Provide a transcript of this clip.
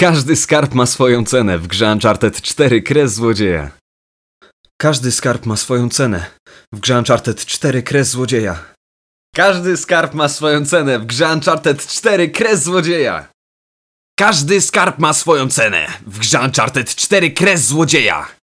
Każdy skarb ma swoją cenę w grze Uncharted 4 Kres Złodzieja. Każdy skarb ma swoją cenę w grze Uncharted 4 Kres Złodzieja. Każdy skarb ma swoją cenę w grze Uncharted 4 Kres Złodzieja. Każdy skarb ma swoją cenę w grze Uncharted 4 Kres Złodzieja.